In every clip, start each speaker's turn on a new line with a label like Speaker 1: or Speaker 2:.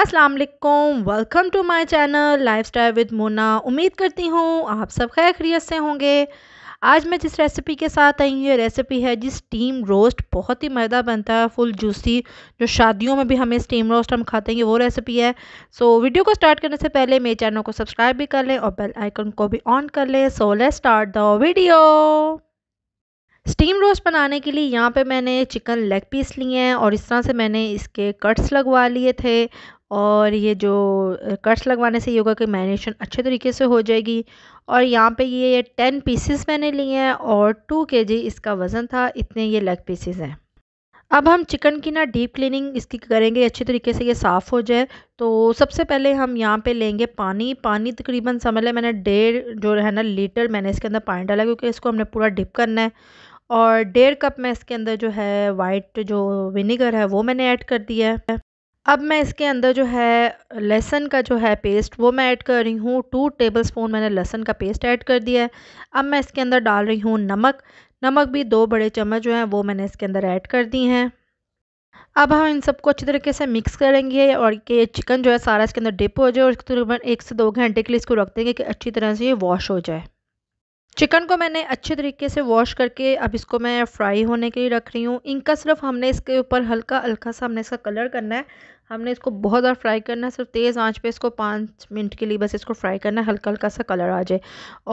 Speaker 1: असलकुम welcome to my channel lifestyle with Mona उम्मीद करती हूँ आप सब खैर से होंगे आज मैं जिस रेसिपी के साथ आई हूँ ये रेसिपी है जिस स्टीम रोस्ट बहुत ही मज़ा बनता है फुल जूसी जो शादियों में भी हमें स्टीम रोस्ट हम खाते हैं वो रेसिपी है सो so, वीडियो को स्टार्ट करने से पहले मेरे चैनल को सब्सक्राइब भी कर लें और बेल आइकन को भी ऑन कर लें so let start the video steam roast बनाने के लिए यहाँ पे मैंने चिकन लेग पीस लिए हैं और इस तरह से मैंने इसके कट्स लगवा लिए थे और ये जो कट्स लगवाने से योगा की मैनेशन अच्छे तरीके से हो जाएगी और यहाँ पे ये टेन पीसेस मैंने लिए हैं और टू के जी इसका वज़न था इतने ये लेग पीसेस हैं अब हम चिकन की ना डीप क्लीनिंग इसकी करेंगे अच्छे तरीके से ये साफ़ हो जाए तो सबसे पहले हम यहाँ पे लेंगे पानी पानी तकरीबन समझ लें मैंने डेढ़ जो है ना लीटर मैंने इसके अंदर पानी डाला क्योंकि इसको हमने पूरा डिप करना है और डेढ़ कप मैं इसके अंदर जो है वाइट जो विनीगर है वो मैंने ऐड कर दिया है अब मैं इसके अंदर जो है लहसन का जो है पेस्ट वो मैं ऐड कर रही हूँ टू टेबल स्पून मैंने लहसन का पेस्ट ऐड कर दिया है अब मैं इसके अंदर डाल रही हूँ नमक नमक भी दो बड़े चम्मच जो हैं वो मैंने इसके अंदर ऐड कर दी हैं अब हम इन सबको अच्छी तरीके से मिक्स करेंगे और ये चिकन जो है सारा इसके अंदर डिप हो जाए और तकरीबन एक से दो घंटे के लिए इसको रख देंगे कि अच्छी तरह से ये वॉश हो जाए चिकन को मैंने अच्छे तरीके से वॉश करके अब इसको मैं फ्राई होने के लिए रख रही हूँ इनका सिर्फ हमने इसके ऊपर हल्का हल्का सा हमने इसका कलर करना है हमने इसको बहुत ज़्यादा फ्राई करना है सिर्फ तेज़ आंच पे इसको पाँच मिनट के लिए बस इसको फ्राई करना है हल्का हल्का सा कलर आ जाए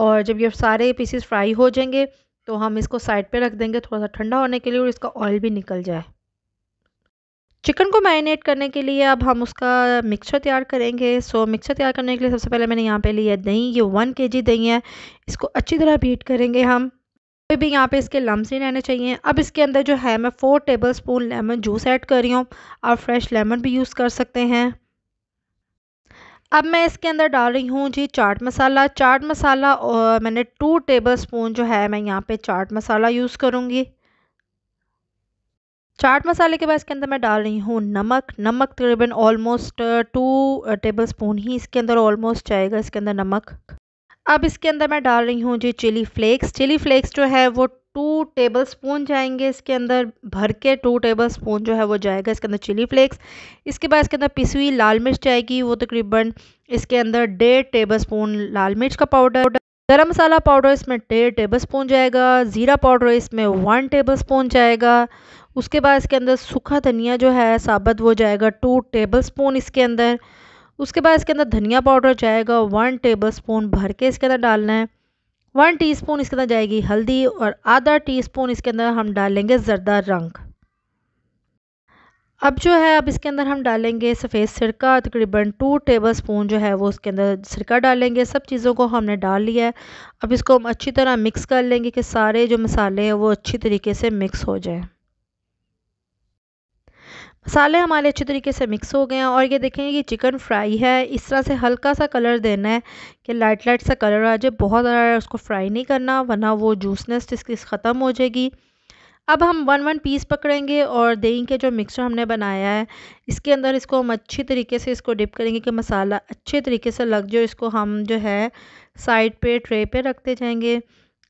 Speaker 1: और जब ये सारे पीसेस फ्राई हो जाएंगे तो हम इसको साइड पर रख देंगे थोड़ा सा ठंडा होने के लिए और इसका ऑयल भी निकल जाए चिकन को मैरिनेट करने के लिए अब हम उसका मिक्सचर तैयार करेंगे सो मिक्सचर तैयार करने के लिए सबसे पहले मैंने यहाँ पे लिया दही ये वन के जी दही है इसको अच्छी तरह बीट करेंगे हम कोई भी यहाँ पे इसके लम्स नहीं रहने चाहिए अब इसके अंदर जो है मैं four tablespoon lemon juice add कर रही हूँ आप फ्रेश लेमन भी यूज़ कर सकते हैं अब मैं इसके अंदर डाल रही हूँ जी चाट मसाला चाट मसाला और मैंने टू टेबल स्पून जो है मैं यहाँ पे चाट मसाला यूज़ करूँगी चाट मसाले के बाद इसके अंदर मैं डाल रही हूँ नमक नमक तकरीबन ऑलमोस्ट टू टेबल स्पून ही इसके अंदर ऑलमोस्ट जाएगा इसके अंदर नमक अब इसके अंदर मैं डाल रही हूँ जी चिली फ्लेक्स चिली फ्लेक्स जो है वो टू टेबल स्पून जाएंगे इसके अंदर भर के टू टेबल स्पून जो है वो जाएगा इसके अंदर चिली फ्लेक्स इसके बाद इसके अंदर पिसी हुई लाल मिर्च जाएगी वो तकरीबन इसके अंदर डेढ़ टेबल स्पून लाल मिर्च का पाउडर गरम मसाला पाउडर इसमें डेढ़ टेबल स्पून जाएगा ज़ीरा पाउडर इसमें वन टेबल स्पून जाएगा उसके बाद इसके अंदर सूखा धनिया जो है साबत वो जाएगा टू टेबल स्पून इसके अंदर उसके बाद इसके अंदर धनिया पाउडर जाएगा वन टेबल स्पून भर के इसके अंदर डालना है वन स्पून इसके अंदर जाएगी हल्दी और आधा स्पून इसके अंदर हम डालेंगे जरदा रंग अब जो है अब इसके अंदर हम डालेंगे सफ़ेद सिरका तकरीबन टू टेबल स्पून जो है वो उसके अंदर सिरका डालेंगे सब चीज़ों को हमने डाल लिया है अब इसको हम अच्छी तरह मिक्स कर लेंगे कि सारे जो मसाले हैं वो अच्छी तरीके से मिक्स हो जाए मसाले हमारे अच्छे तरीके से मिक्स हो गए हैं और ये देखें ये चिकन फ्राई है इस तरह से हल्का सा कलर देना है कि लाइट लाइट सा कलर आ जाए बहुत ज़्यादा उसको फ्राई नहीं करना वरना वो जूसनेस इसकी ख़त्म हो जाएगी अब हम वन वन पीस पकड़ेंगे और दही के जो मिक्सर हमने बनाया है इसके अंदर इसको हम अच्छी तरीके से इसको डिप करेंगे कि मसाला अच्छे तरीके से लग जाए इसको हम जो है साइड पे ट्रे पे रखते जाएंगे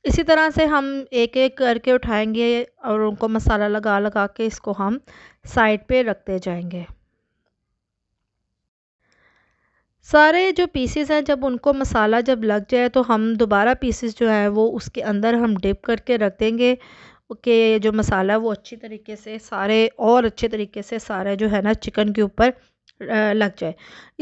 Speaker 1: इसी तरह से हम एक एक करके उठाएंगे और उनको मसाला लगा लगा के इसको हम साइड पे रखते जाएंगे सारे जो पीसेस हैं जब उनको मसाला जब लग जाए तो हम दोबारा पीसेस जो है वो उसके अंदर हम डिप करके रख देंगे कि जो मसाला वो अच्छी तरीके से सारे और अच्छे तरीके से सारे जो है ना चिकन के ऊपर लग जाए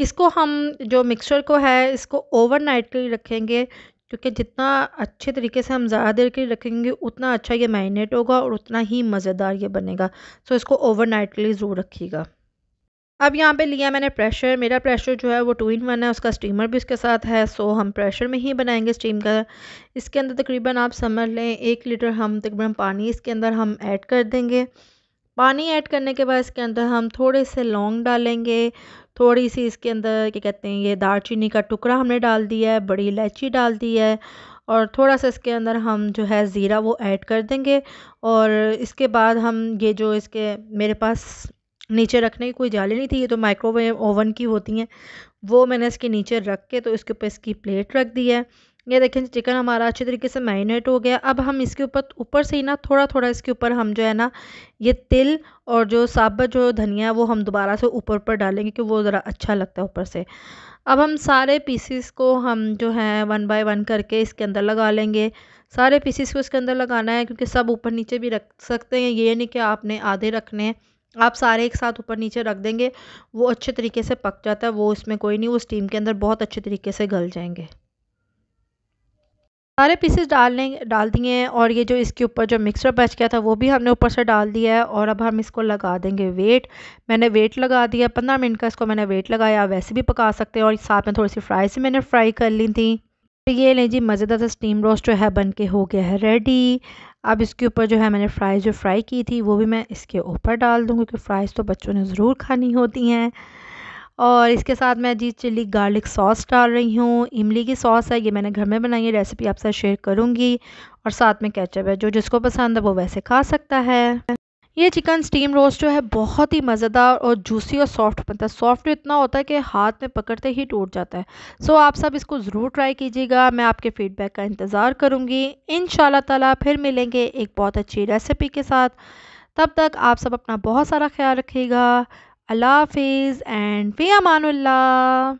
Speaker 1: इसको हम जो मिक्सचर को है इसको ओवरनाइट के लिए रखेंगे क्योंकि जितना अच्छे तरीके से हम ज़्यादा देर के लिए रखेंगे उतना अच्छा ये मैरिनेट होगा और उतना ही मज़ेदार ये बनेगा सो इसको ओवरनाइट के लिए ज़रूर रखिएगा अब यहाँ पे लिया मैंने प्रेशर मेरा प्रेशर जो है वो टू इन वन है उसका स्टीमर भी उसके साथ है सो हम प्रेशर में ही बनाएंगे स्टीम का इसके अंदर तकरीबन आप समझ लें एक लीटर हम तकरीबन पानी इसके अंदर हम ऐड कर देंगे पानी ऐड करने के बाद इसके अंदर हम थोड़े से लौंग डालेंगे थोड़ी सी इसके अंदर क्या कहते हैं ये दालचीनी का टुकड़ा हमने डाल दिया है बड़ी इलायची डाल दी है और थोड़ा सा इसके अंदर हम जो है ज़ीरा वो ऐड कर देंगे और इसके बाद हम ये जो इसके मेरे पास नीचे रखने की कोई जाली नहीं थी ये तो माइक्रोवेव ओवन की होती हैं वो मैंने इसके नीचे रख के तो इसके ऊपर इसकी प्लेट रख दी है ये देखें चिकन हमारा अच्छी तरीके से मैरिनेट हो गया अब हम इसके ऊपर ऊपर से ही ना थोड़ा थोड़ा इसके ऊपर हम जो है ना ये तिल और जो साबत जो धनिया है वो हम दोबारा से ऊपर ऊपर डालेंगे कि वो ज़रा अच्छा लगता है ऊपर से अब हम सारे पीसीस को हम जो है वन बाय वन करके इसके अंदर लगा लेंगे सारे पीसीस को इसके अंदर लगाना है क्योंकि सब ऊपर नीचे भी रख सकते हैं ये नहीं कि आपने आधे रखने हैं आप सारे एक साथ ऊपर नीचे रख देंगे वो अच्छे तरीके से पक जाता है वो इसमें कोई नहीं वो स्टीम के अंदर बहुत अच्छे तरीके से गल जाएंगे सारे पीसेस डालने डाल दिए हैं और ये जो इसके ऊपर जो मिक्सर बच गया था वो भी हमने ऊपर से डाल दिया है और अब हम इसको लगा देंगे वेट मैंने वेट लगा दिया पंद्रह मिनट का इसको मैंने वेट लगाया वैसे भी पका सकते हैं और साथ में थोड़ी सी फ्राई से मैंने फ्राई कर ली थी तो ये लें जी मज़ेदार स्टीम रोस्ट जो है बन के हो गया है रेडी अब इसके ऊपर जो है मैंने फ्राइज़ जो फ्राई की थी वो भी मैं इसके ऊपर डाल दूँ क्योंकि फ्राइज़ तो बच्चों ने ज़रूर खानी होती हैं और इसके साथ मैं जी चिल्ली गार्लिक सॉस डाल रही हूँ इमली की सॉस है ये मैंने घर में बनाई है रेसिपी आपसे शेयर करूँगी और साथ में कैचअप है जो जिसको पसंद है वो वैसे खा सकता है ये चिकन स्टीम रोस्ट जो है बहुत ही मज़ेदार और जूसी और सॉफ्ट बनता है सॉफ्ट इतना होता है कि हाथ में पकड़ते ही टूट जाता है सो आप सब इसको ज़रूर ट्राई कीजिएगा मैं आपके फीडबैक का इंतज़ार करूँगी इन ताला फिर मिलेंगे एक बहुत अच्छी रेसिपी के साथ तब तक आप सब अपना बहुत सारा ख्याल रखिएगा Allah Hafiz and Fiyamanullah.